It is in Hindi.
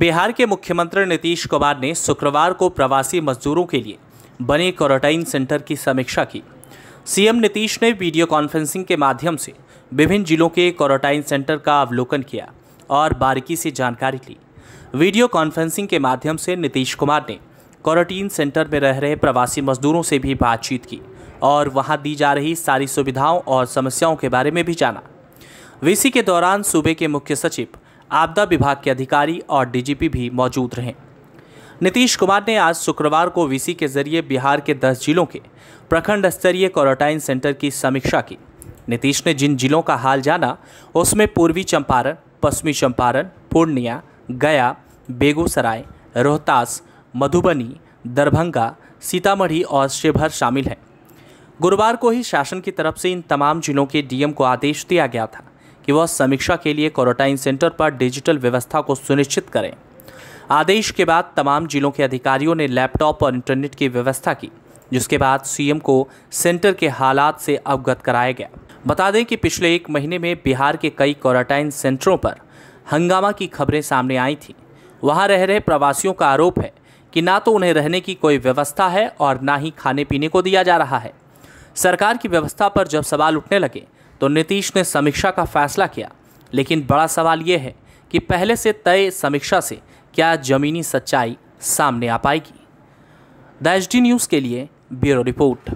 बिहार के मुख्यमंत्री नीतीश कुमार ने शुक्रवार को प्रवासी मजदूरों के लिए बने क्वारंटाइन सेंटर की समीक्षा की सीएम नीतीश ने वीडियो कॉन्फ्रेंसिंग के माध्यम से विभिन्न जिलों के क्वारंटाइन सेंटर का अवलोकन किया और बारीकी से जानकारी ली वीडियो कॉन्फ्रेंसिंग के माध्यम से नीतीश कुमार ने क्वारंटीन सेंटर में रह रहे प्रवासी मजदूरों से भी बातचीत की और वहां दी जा रही सारी सुविधाओं और समस्याओं के बारे में भी जाना वीसी के दौरान सूबे के मुख्य सचिव आपदा विभाग के अधिकारी और डीजीपी भी मौजूद रहे नीतीश कुमार ने आज शुक्रवार को वीसी के जरिए बिहार के दस जिलों के प्रखंड स्तरीय क्वारंटाइन सेंटर की समीक्षा की नीतीश ने जिन जिलों का हाल जाना उसमें पूर्वी चंपारण पश्चिमी चंपारण पूर्णिया गया बेगूसराय रोहतास मधुबनी दरभंगा सीतामढ़ी और शिवहर शामिल हैं गुरुवार को ही शासन की तरफ से इन तमाम जिलों के डीएम को आदेश दिया गया था कि वह समीक्षा के लिए क्वारंटाइन सेंटर पर डिजिटल व्यवस्था को सुनिश्चित करें आदेश के बाद तमाम जिलों के अधिकारियों ने लैपटॉप और इंटरनेट की व्यवस्था की जिसके बाद सीएम को सेंटर के हालात से अवगत कराया गया बता दें कि पिछले एक महीने में बिहार के कई क्वारंटाइन सेंटरों पर हंगामा की खबरें सामने आई थी वहाँ रह रहे प्रवासियों का आरोप है कि ना तो उन्हें रहने की कोई व्यवस्था है और ना ही खाने पीने को दिया जा रहा है सरकार की व्यवस्था पर जब सवाल उठने लगे तो नीतीश ने समीक्षा का फैसला किया लेकिन बड़ा सवाल यह है कि पहले से तय समीक्षा से क्या जमीनी सच्चाई सामने आ पाएगी द एच डी न्यूज़ के लिए ब्यूरो रिपोर्ट